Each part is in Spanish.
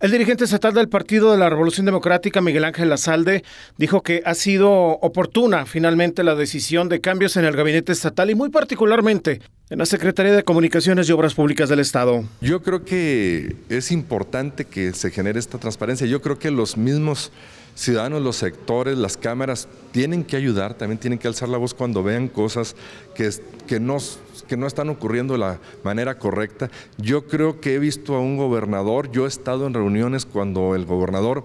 El dirigente estatal del Partido de la Revolución Democrática, Miguel Ángel Asalde dijo que ha sido oportuna finalmente la decisión de cambios en el gabinete estatal y muy particularmente en la Secretaría de Comunicaciones y Obras Públicas del Estado. Yo creo que es importante que se genere esta transparencia. Yo creo que los mismos ciudadanos, los sectores, las cámaras tienen que ayudar, también tienen que alzar la voz cuando vean cosas que, no, no están ocurriendo de la manera correcta. Yo creo que he visto a un gobernador, yo he estado en reuniones cuando el gobernador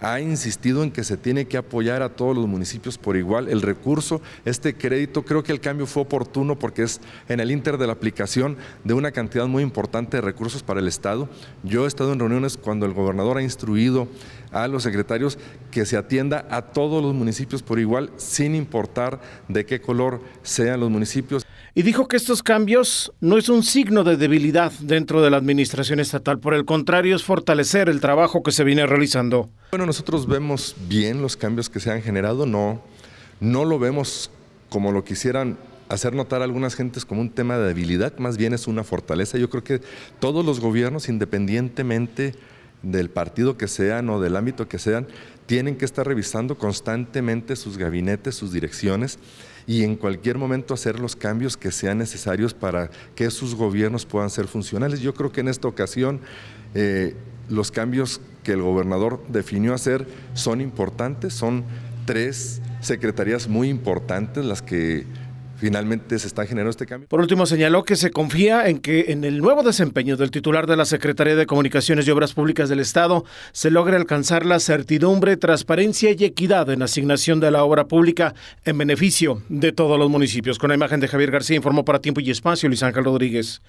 ha insistido en que se tiene que apoyar a todos los municipios por igual el recurso, este crédito, creo que el cambio fue oportuno porque es en el inter de la aplicación de una cantidad muy importante de recursos para el Estado. Yo he estado en reuniones cuando el gobernador ha instruido a los secretarios que se atienda a todos los municipios por igual, sin importar de qué color sean los municipios y dijo que estos cambios no es un signo de debilidad dentro de la administración estatal, por el contrario es fortalecer el trabajo que se viene realizando. Bueno, nosotros vemos bien los cambios que se han generado, no, no lo vemos como lo quisieran hacer notar algunas gentes como un tema de debilidad, más bien es una fortaleza. Yo creo que todos los gobiernos, independientemente del partido que sean o del ámbito que sean, tienen que estar revisando constantemente sus gabinetes, sus direcciones y en cualquier momento hacer los cambios que sean necesarios para que sus gobiernos puedan ser funcionales. Yo creo que en esta ocasión eh, los cambios que el gobernador definió hacer son importantes, son tres secretarías muy importantes las que finalmente se está generando este cambio. Por último, señaló que se confía en que en el nuevo desempeño del titular de la Secretaría de Comunicaciones y Obras Públicas del Estado se logre alcanzar la certidumbre, transparencia y equidad en asignación de la obra pública en beneficio de todos los municipios. Con la imagen de Javier García informó para Tiempo y Espacio Luis Ángel Rodríguez.